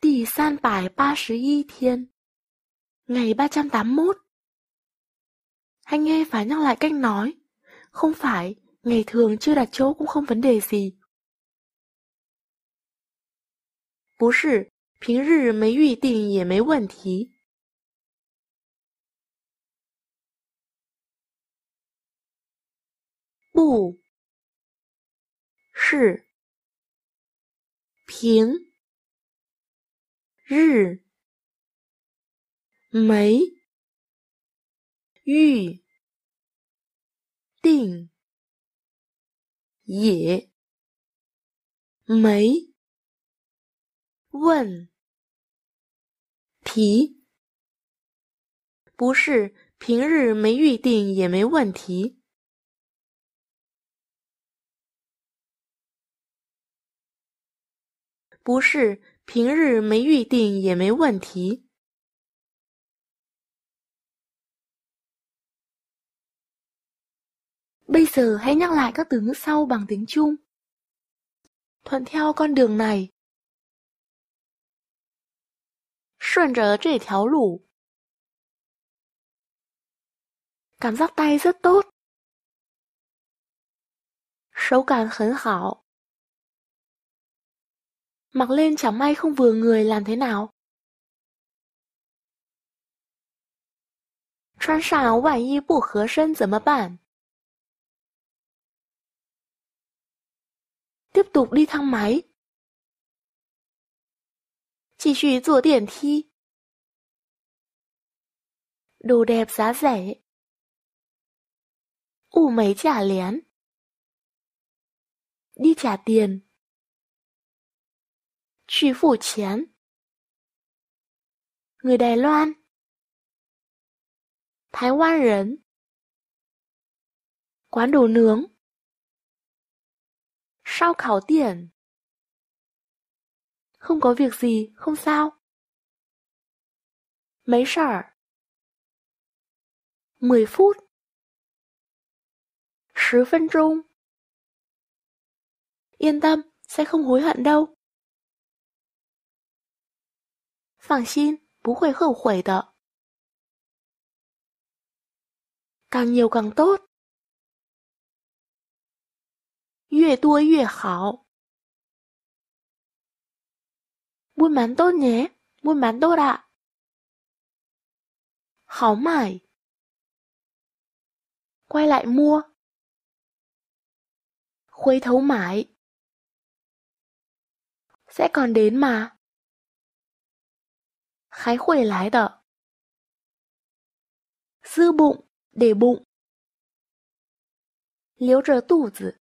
第三百八十一天 Ngày mốt Anh nghe phải nhắc lại cách nói Không phải, ngày thường chưa đặt chỗ cũng không vấn đề gì 不是，平日没预定也没问题。不，是，平。日没预定也没问题，不是平日没预定也没问题。不是，平日没预定也没问题 bây giờ hãy nhắc lại các từ ngữ sau bằng tiếng Trung. Thuận theo con đường này. 顺着这条路. Cảm giác tay rất tốt. Xấu càng hẳn hảo. Mặc lên chẳng may không vừa người làm thế nào? y hợp bản tiếp tục đi thang máy. 继续坐电梯. Đồ đẹp giá rẻ. U mấy trả liền. Đi trả tiền. 去付钱。Người Đài Loan Thái Quan 人 Quán đồ nướng Sao khảo tiền Không có việc gì, không sao Mấy giờ mười phút 10 phân trung Yên tâm, sẽ không hối hận đâu 放心，不会后悔的。càng nhiều càng tốt. 越多越好。buôn bán tốt nhé, buôn bán tốt ạ. À. Háu mải. Quay lại mua. Khuấy thấu mải. Sẽ còn đến mà. 还会来的。giữ bụng để bụng，留着肚子。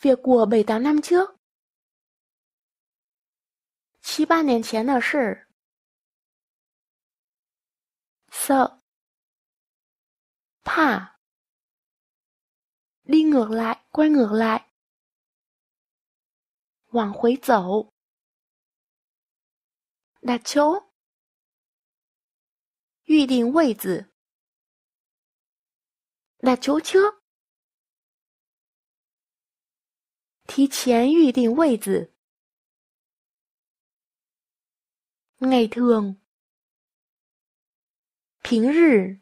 Việc của bảy tám năm trước，七八年前的事。sợ, 怕。đi ngược lại, quay ngược lại. Hoàng khuấy dẫu 那球，预定位置。那球球，提前预定位置。日，平日。